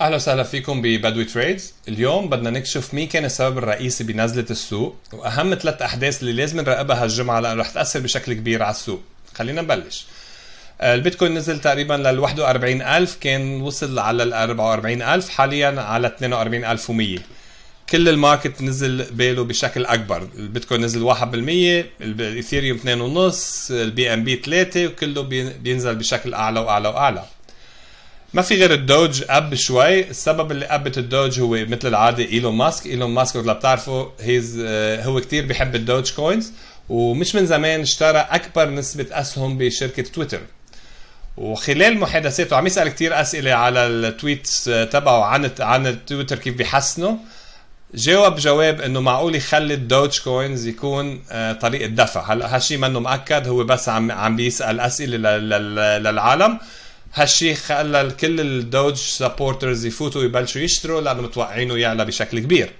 اهلا وسهلا فيكم ببدوي تريدز اليوم بدنا نكشف مين كان السبب الرئيسي بنزله السوق واهم ثلاث احداث اللي لازم نراقبها هالجمعه لانه رح تاثر بشكل كبير على السوق خلينا نبلش آه، البيتكوين نزل تقريبا لل 41000 كان وصل على ال 44000 حاليا على 42100 كل الماركت نزل باله بشكل اكبر البيتكوين نزل 1% الايثيريوم 2.5 البي ام بي 3 وكله بينزل بشكل اعلى واعلى واعلى ما في غير الدوج اب شوي السبب اللي ابت الدوج هو مثل العاده ايلون ماسك ايلون ماسك اللي بتعرفوا هيز آه، هو كتير بيحب الدوج كوينز ومش من زمان اشترى اكبر نسبه اسهم بشركه تويتر وخلال محادثاته عم يسال كتير اسئله على التويتس آه، تبعه عن عن التويتر كيف بيحسنه جاوب جواب انه معقول يخلي الدوج كوينز يكون آه، طريقه دفع هلا هالشيء منه مأكد هو بس عم عم بيسال اسئله للعالم هالشيء خلى كل الدوج سبورترز يفوتوا يبلشوا يشتروا لانه متوقعينه يعلى بشكل كبير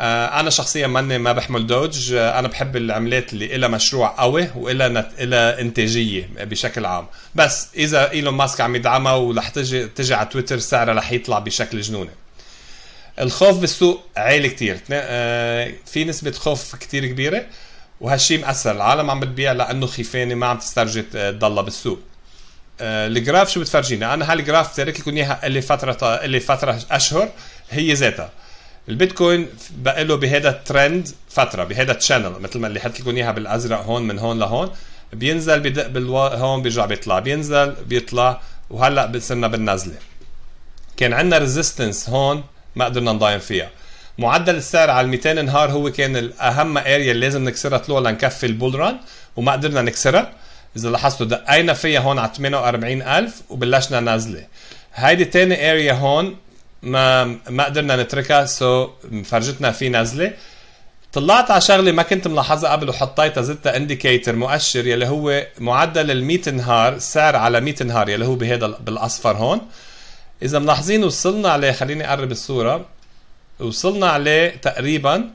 آه، انا شخصيا ماني ما بحمل دوج آه، انا بحب العملات اللي لها مشروع قوي والها نت... لها انتاجيه بشكل عام بس اذا ايلون ماسك عم يدعمها ورح تجي تجي على تويتر سعرها رح يطلع بشكل جنوني الخوف بالسوق عالي كتير آه، في نسبة خوف كتير كبيرة وهالشي مأثر العالم عم بتبيع لأنه خيفانة ما عم تسترجي تضلها بالسوق آه، الجراف شو بتفرجينا انا هالجراف تارك لكم اياها اللي فتره اللي فتره اشهر هي ذاتها البيتكوين بقى له بهذا الترند فتره بهذا الشانل مثل ما اللي حط لكم اياها بالازرق هون من هون لهون بينزل بدق بالو... هون بيرجع بيطلع بينزل بيطلع وهلا صرنا بالنزله كان عندنا ريزيستنس هون ما قدرنا نضاين فيها معدل السعر على 200 نهار هو كان الاهم اريا اللي لازم نكسرها طلوع لنكفي البول ران وما قدرنا نكسرها اذا لاحظتوا دقينا فيها هون على 48000 وبلشنا نازله هيدي تاني اريا هون ما ما قدرنا نتركها سو فرجتنا في نازله طلعت على شغله ما كنت ملاحظها قبل وحطيتها زدتها انديكيتر مؤشر يلي هو معدل ال 100 نهار سعر على 100 نهار يلي هو بهذا بالاصفر هون اذا ملاحظين وصلنا عليه خليني اقرب الصوره وصلنا عليه تقريبا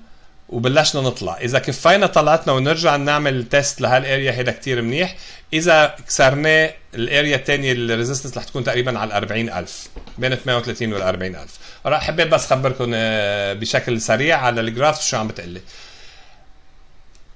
وبلشنا نطلع اذا كفينا طلعتنا ونرجع نعمل تيست لهالاريا هيدا كتير منيح اذا كسرناه الاريا الثانيه الريزيستنس رح تكون تقريبا على ال 40000 بين 38 وال 40000 هلا حبيت بس خبركم آه، بشكل سريع على الجراف شو عم بتقلي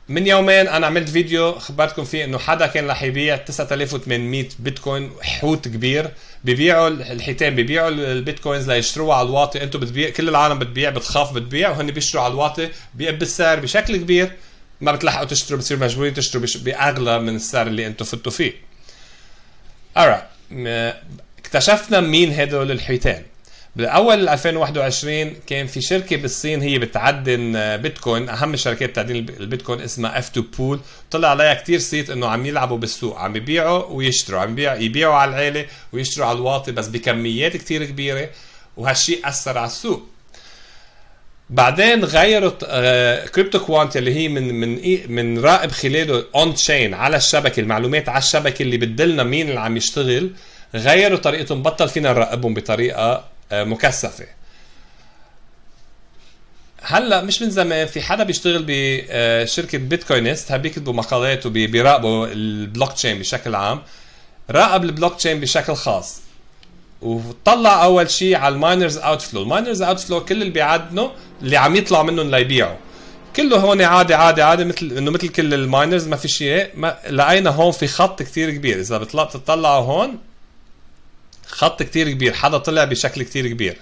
من يومين انا عملت فيديو خبرتكم فيه انه حدا كان رح يبيع 9800 بيتكوين حوت كبير ببيعوا الحيتان ببيعوا البيتكوينز ليشتروها على الواطي انتم بتبيع كل العالم بتبيع بتخاف بتبيع وهن بيشتروا على الواطي بيقب السعر بشكل كبير ما بتلحقوا تشتروا بتصيروا مجبورين تشتروا باغلى من السعر اللي انتم فتوا فيه. ارا اكتشفنا مين هدول الحيتان بالاول 2021 كان في شركه بالصين هي بتعدن آه، بيتكوين اهم شركات بتعدين البيتكوين اسمها اف 2 بول طلع عليها كثير صيت انه عم يلعبوا بالسوق عم يبيعوا ويشتروا عم يبيعوا يبيعوا على العيله ويشتروا على الواطي بس بكميات كثير كبيره وهالشيء اثر على السوق بعدين غيروا كريبتو كوانت اللي هي من من من راقب خلاله اون تشين على الشبكه المعلومات على الشبكه اللي بتدلنا مين اللي عم يشتغل غيروا طريقتهم بطل فينا نراقبهم بطريقه آه، مكثفه هلا مش من زمان في حدا بيشتغل بشركه آه، بيتكوينست بيكتبوا مقالات وبيراقبوا البلوك تشين بشكل عام راقب البلوك تشين بشكل خاص وطلع اول شيء على الماينرز اوت فلو الماينرز اوت فلو كل اللي بيعدنوا اللي عم يطلع منهم ليبيعوا كله هون عادي عادي عادي مثل انه مثل كل الماينرز ما في شيء ما لقينا هون في خط كثير كبير اذا بتطلعوا هون خط كتير كبير حدا طلع بشكل كتير كبير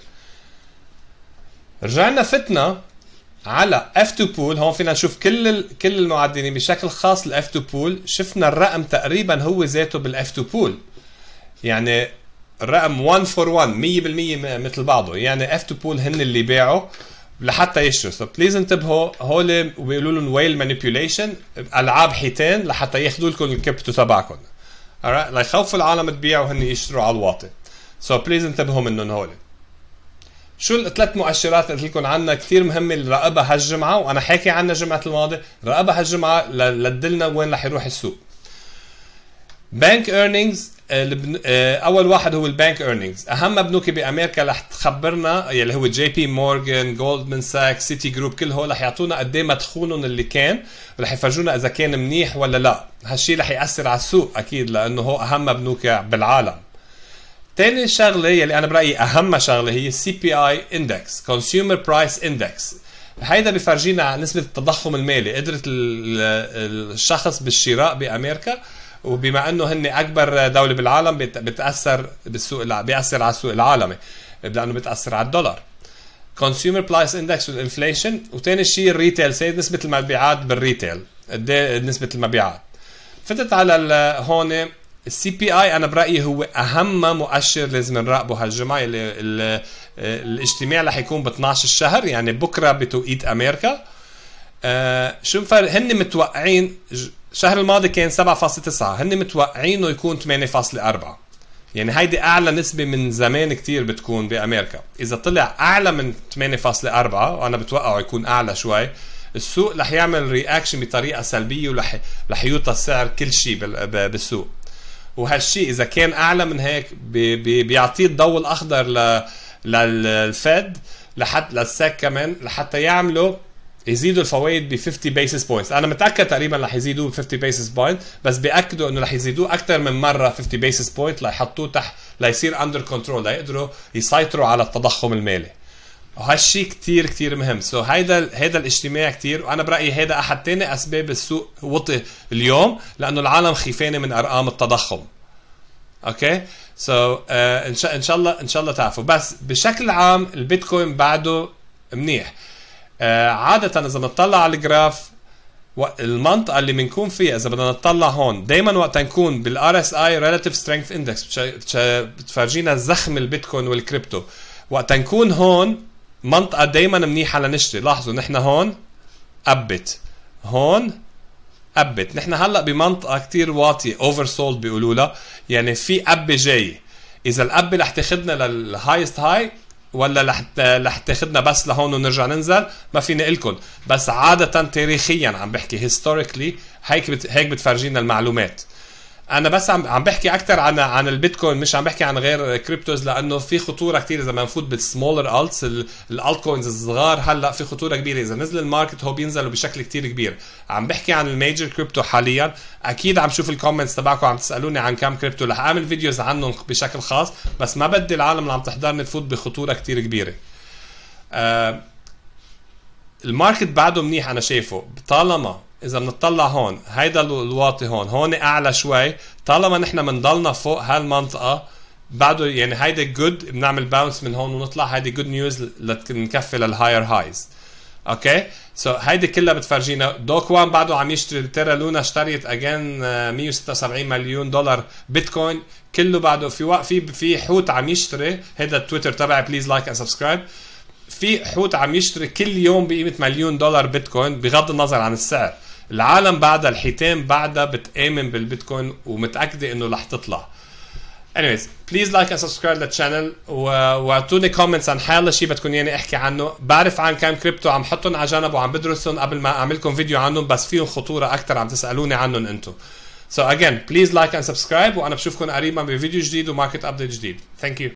رجعنا فتنا على F2 pool هون فينا نشوف كل كل المعدلين بشكل خاص الاف F2 pool شفنا الرقم تقريبا هو ذاته بال F2 pool يعني الرقم 1 فور 1 100% مثل بعضه يعني F2 pool هن اللي باعوا لحتى يشتروا سو بليز انتبهوا هول بيقولوا لهم ويل مانيبيوليشن العاب حيتان لحتى ياخذوا لكم الكبتو تبعكم alright ليخوفوا العالم تبيع وهن يشتروا على الواطي سو بليز انتبهوا منهم هول شو الثلاث مؤشرات اللي قلت لكم عنها كثير مهمه اللي نراقبها هالجمعه وانا حاكي عنها جمعه الماضي راقبها هالجمعه لتدلنا وين رح يروح السوق آه، بنك ايرنينجز آه، اول واحد هو البنك ايرنينجز اهم بنوك بامريكا رح تخبرنا يلي هو جي بي مورغان جولدمان ساكس سيتي جروب كل هول رح يعطونا قد ايه مدخولهم اللي كان رح يفرجونا اذا كان منيح ولا لا هالشيء رح ياثر على السوق اكيد لانه هو اهم بنوك بالعالم تاني شغله يلي انا برايي اهم شغله هي السي بي اي اندكس كونسيومر برايس اندكس هيدا بفرجينا نسبه التضخم المالي قدره الشخص بالشراء بامريكا وبما انه هن اكبر دوله بالعالم بتاثر بالسوق بياثر على السوق العالمي لانه بتاثر على الدولار كونسيومر برايس اندكس والانفليشن وثاني شيء الريتيل سيلز نسبه المبيعات بالريتيل قد إيه نسبه المبيعات فتت على هون السي بي اي انا برايي هو اهم مؤشر لازم نراقبه هالجمعه الاجتماع رح يكون ب 12 الشهر يعني بكره بتوقيت امريكا آه شو هن متوقعين الشهر الماضي كان 7.9 هن متوقعينه يكون 8.4 يعني هيدي اعلى نسبه من زمان كتير بتكون بامريكا اذا طلع اعلى من 8.4 وانا بتوقعه يكون اعلى شوي السوق رح يعمل رياكشن بطريقه سلبيه ورح رح يوطى السعر كل شيء بالسوق وهالشيء اذا كان اعلى من هيك بي بي بيعطيه الضوء الاخضر للفيد لحتى للساك كمان لحتى يعملوا يزيدوا الفوائد ب 50 بيسس بوينتس انا متاكد تقريبا رح يزيدوه ب 50 بيسس بوينت بس باكدوا انه رح يزيدوه اكثر من مره 50 بيسس بوينت ليحطوه تحت ليصير اندر كنترول ليقدروا يسيطروا على التضخم المالي وهالشيء كثير كثير مهم سو so, هيدا هيدا الاجتماع كثير وانا برايي هيدا احد ثاني اسباب السوق وطي اليوم لانه العالم خيفانه من ارقام التضخم اوكي okay? سو so, uh, ان شاء الله ان شاء الله تعرفوا بس بشكل عام البيتكوين بعده منيح آه، عادة إذا بنطلع على الجراف المنطقة اللي بنكون فيها إذا بدنا نطلع هون دائما وقت نكون بالار اس اي ريلاتيف سترينث اندكس بتفرجينا زخم البيتكوين والكريبتو وقت نكون هون منطقة دائما منيحة لنشتري لاحظوا نحن هون أبت هون أبت نحن هلا بمنطقة كتير واطية اوفر سولد بيقولوا لها يعني في أبة جاي إذا الأبة رح تاخذنا للهايست هاي ولا رح تاخذنا بس لهون ونرجع ننزل ما فيني لكم بس عاده تاريخيا عم بحكي هيستوريكلي هيك بت هيك بتفرجينا المعلومات انا بس عم عم بحكي اكثر عن عن البيتكوين مش عم بحكي عن غير كريبتوز لانه في خطوره كثير اذا ما نفوت بالسمولر التس الالت كوينز الصغار هلا في خطوره كبيره اذا نزل الماركت هو بينزلوا بشكل كثير كبير عم بحكي عن الميجر كريبتو حاليا اكيد عم شوف الكومنتس تبعكم عم تسالوني عن كم كريبتو رح اعمل فيديوز عنهم بشكل خاص بس ما بدي العالم اللي عم تحضرني تفوت بخطوره كثير كبيره أه الماركت بعده منيح انا شايفه طالما اذا بنطلع هون هيدا الواطي هون هون اعلى شوي طالما نحن بنضلنا فوق هالمنطقه بعده يعني هيدا جود بنعمل باونس من هون ونطلع هيدي جود نيوز لنكفي للهاير هايز اوكي سو هيدي كلها بتفرجينا دوك وان بعده عم يشتري تيرا لونا اشتريت اجين آه، 176 مليون دولار بيتكوين كله بعده في وقت في في حوت عم يشتري هيدا التويتر تبعي بليز لايك اند سبسكرايب في حوت عم يشتري كل يوم بقيمه مليون دولار بيتكوين بغض النظر عن السعر العالم بعدها الحيتان بعدها بتآمن بالبيتكوين ومتأكدة انه رح تطلع anyways بليز لايك اند سبسكرايب للشانل واعطوني كومنتس عن حيالله شيء بدكم ياني احكي عنه بعرف عن كم كريبتو عم حطهم على جنب وعم بدرسهم قبل ما اعمل لكم فيديو عنهم بس فيهم خطورة اكثر عم تسألوني عنهم انتم So again, please like and subscribe وانا بشوفكم قريبا بفيديو جديد وماركت ابديت جديد. Thank you.